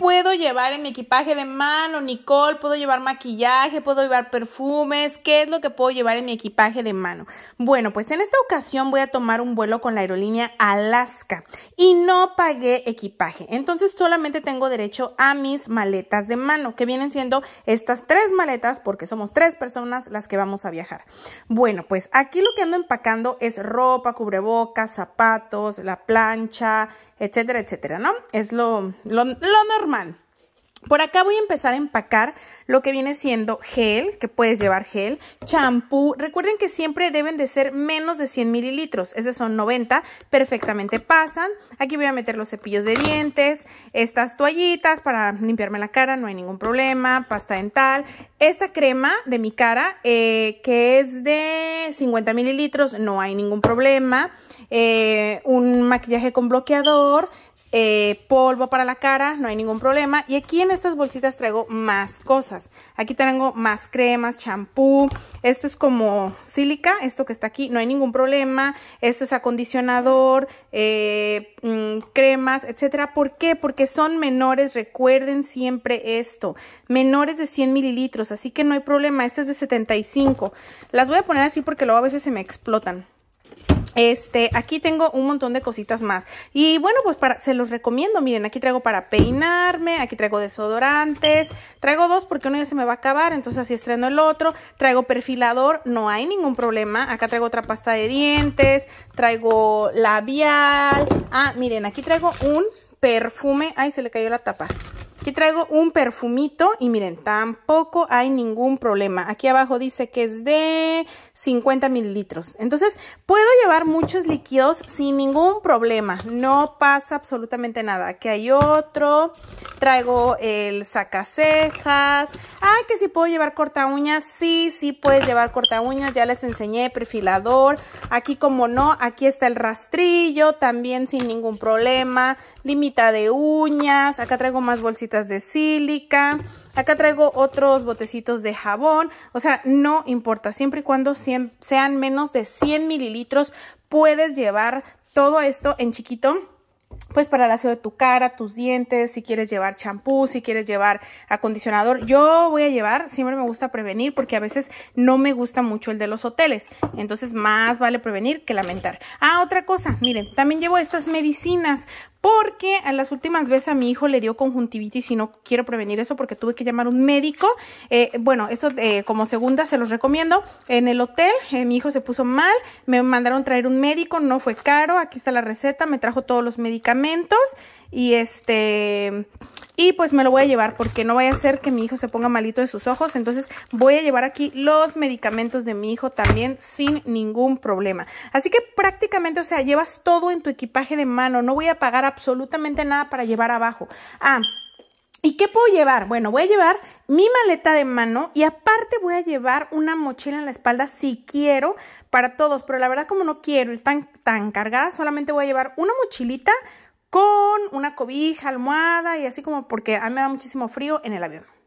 puedo llevar en mi equipaje de mano, Nicole? ¿Puedo llevar maquillaje? ¿Puedo llevar perfumes? ¿Qué es lo que puedo llevar en mi equipaje de mano? Bueno, pues en esta ocasión voy a tomar un vuelo con la aerolínea Alaska y no pagué equipaje. Entonces solamente tengo derecho a mis maletas de mano, que vienen siendo estas tres maletas porque somos tres personas las que vamos a viajar. Bueno, pues aquí lo que ando empacando es ropa, cubrebocas, zapatos, la plancha, etcétera, etcétera, ¿no? Es lo, lo, lo normal. Por acá voy a empezar a empacar lo que viene siendo gel, que puedes llevar gel, champú. Recuerden que siempre deben de ser menos de 100 mililitros. Esos son 90, perfectamente pasan. Aquí voy a meter los cepillos de dientes, estas toallitas para limpiarme la cara, no hay ningún problema, pasta dental. Esta crema de mi cara, eh, que es de 50 mililitros, no hay ningún problema. Eh, un maquillaje con bloqueador, eh, polvo para la cara, no hay ningún problema. Y aquí en estas bolsitas traigo más cosas. Aquí tengo más cremas, champú. Esto es como sílica, esto que está aquí, no hay ningún problema. Esto es acondicionador, eh, mm, cremas, etcétera. ¿Por qué? Porque son menores, recuerden siempre esto. Menores de 100 mililitros, así que no hay problema. Este es de 75. Las voy a poner así porque luego a veces se me explotan. Este, aquí tengo un montón de cositas más. Y bueno, pues para, se los recomiendo. Miren, aquí traigo para peinarme, aquí traigo desodorantes. Traigo dos porque uno ya se me va a acabar, entonces así estreno el otro. Traigo perfilador, no hay ningún problema. Acá traigo otra pasta de dientes, traigo labial. Ah, miren, aquí traigo un perfume. Ay, se le cayó la tapa. Aquí traigo un perfumito y miren, tampoco hay ningún problema. Aquí abajo dice que es de 50 mililitros. Entonces, puedo llevar muchos líquidos sin ningún problema. No pasa absolutamente nada. Aquí hay otro. Traigo el sacacejas. Ah, que si puedo llevar corta uñas. Sí, sí puedes llevar corta uñas. Ya les enseñé perfilador. Aquí como no, aquí está el rastrillo. También sin ningún problema. Limita de uñas. Acá traigo más bolsitas de sílica. Acá traigo otros botecitos de jabón. O sea, no importa. Siempre y cuando sean menos de 100 mililitros, puedes llevar todo esto en chiquito pues para el aseo de tu cara, tus dientes, si quieres llevar champú, si quieres llevar acondicionador. Yo voy a llevar, siempre me gusta prevenir porque a veces no me gusta mucho el de los hoteles. Entonces más vale prevenir que lamentar. Ah, otra cosa, miren, también llevo estas medicinas porque a las últimas veces a mi hijo le dio conjuntivitis y no quiero prevenir eso porque tuve que llamar a un médico. Eh, bueno, esto eh, como segunda se los recomiendo. En el hotel eh, mi hijo se puso mal, me mandaron traer un médico, no fue caro, aquí está la receta, me trajo todos los medicamentos y este y pues me lo voy a llevar porque no voy a hacer que mi hijo se ponga malito de sus ojos. Entonces voy a llevar aquí los medicamentos de mi hijo también sin ningún problema. Así que prácticamente, o sea, llevas todo en tu equipaje de mano. No voy a pagar absolutamente nada para llevar abajo. Ah, ¿Y qué puedo llevar? Bueno, voy a llevar mi maleta de mano y aparte voy a llevar una mochila en la espalda si quiero para todos, pero la verdad como no quiero ir tan, tan cargada, solamente voy a llevar una mochilita con una cobija, almohada y así como porque a mí me da muchísimo frío en el avión.